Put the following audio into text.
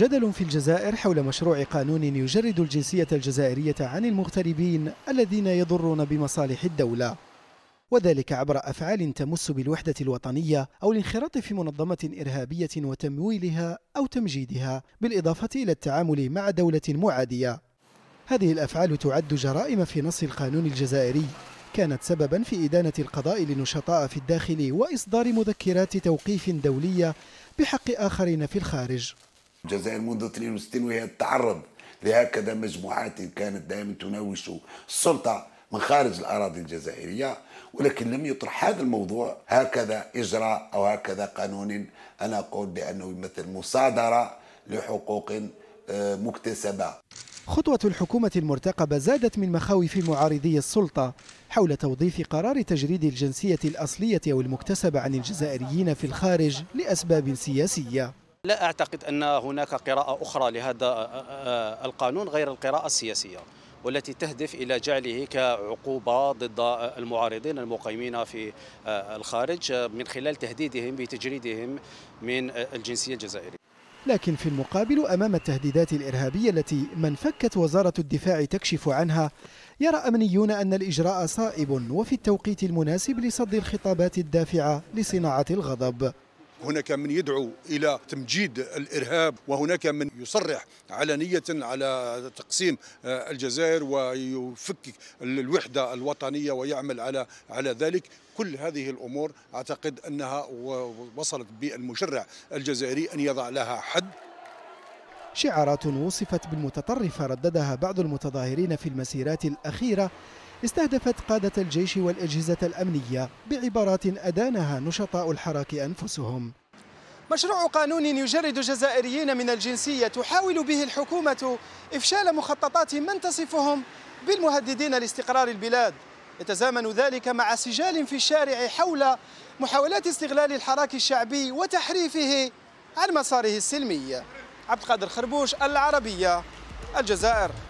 جدل في الجزائر حول مشروع قانون يجرد الجنسية الجزائرية عن المغتربين الذين يضرون بمصالح الدولة وذلك عبر أفعال تمس بالوحدة الوطنية أو الانخراط في منظمة إرهابية وتمويلها أو تمجيدها بالإضافة إلى التعامل مع دولة معادية هذه الأفعال تعد جرائم في نص القانون الجزائري كانت سببا في إدانة القضاء لنشطاء في الداخل وإصدار مذكرات توقيف دولية بحق آخرين في الخارج الجزائر منذ 62 وهي تتعرض لهكذا مجموعات كانت دائما تناوش السلطه من خارج الاراضي الجزائريه ولكن لم يطرح هذا الموضوع هكذا اجراء او هكذا قانون انا اقول بانه يمثل مصادره لحقوق آه، مكتسبه. خطوه الحكومه المرتقبه زادت من مخاوف معارضي السلطه حول توظيف قرار تجريد الجنسيه الاصليه او المكتسبه عن الجزائريين في الخارج لاسباب سياسيه. لا أعتقد أن هناك قراءة أخرى لهذا آه، آه، القانون غير القراءة السياسية والتي تهدف إلى جعله كعقوبة ضد المعارضين المقيمين في آه، الخارج من خلال تهديدهم بتجريدهم من الجنسية الجزائرية لكن في المقابل أمام التهديدات الإرهابية التي من فكت وزارة الدفاع تكشف عنها يرى أمنيون أن الإجراء صائب وفي التوقيت المناسب لصد الخطابات الدافعة لصناعة الغضب هناك من يدعو إلى تمجيد الإرهاب وهناك من يصرح علنية على تقسيم آه، الجزائر ويفكك الوحدة الوطنية ويعمل على على ذلك كل هذه الأمور أعتقد أنها وصلت بالمشرع الجزائري أن يضع لها حد شعارات وصفت بالمتطرفة رددها بعض المتظاهرين في المسيرات الأخيرة استهدفت قادة الجيش والأجهزة الأمنية بعبارات أدانها نشطاء الحراك أنفسهم مشروع قانون يجرد جزائريين من الجنسية تحاول به الحكومة إفشال مخططات من تصفهم بالمهددين لاستقرار البلاد يتزامن ذلك مع سجال في الشارع حول محاولات استغلال الحراك الشعبي وتحريفه عن مساره السلمي عبد القادر خربوش العربية الجزائر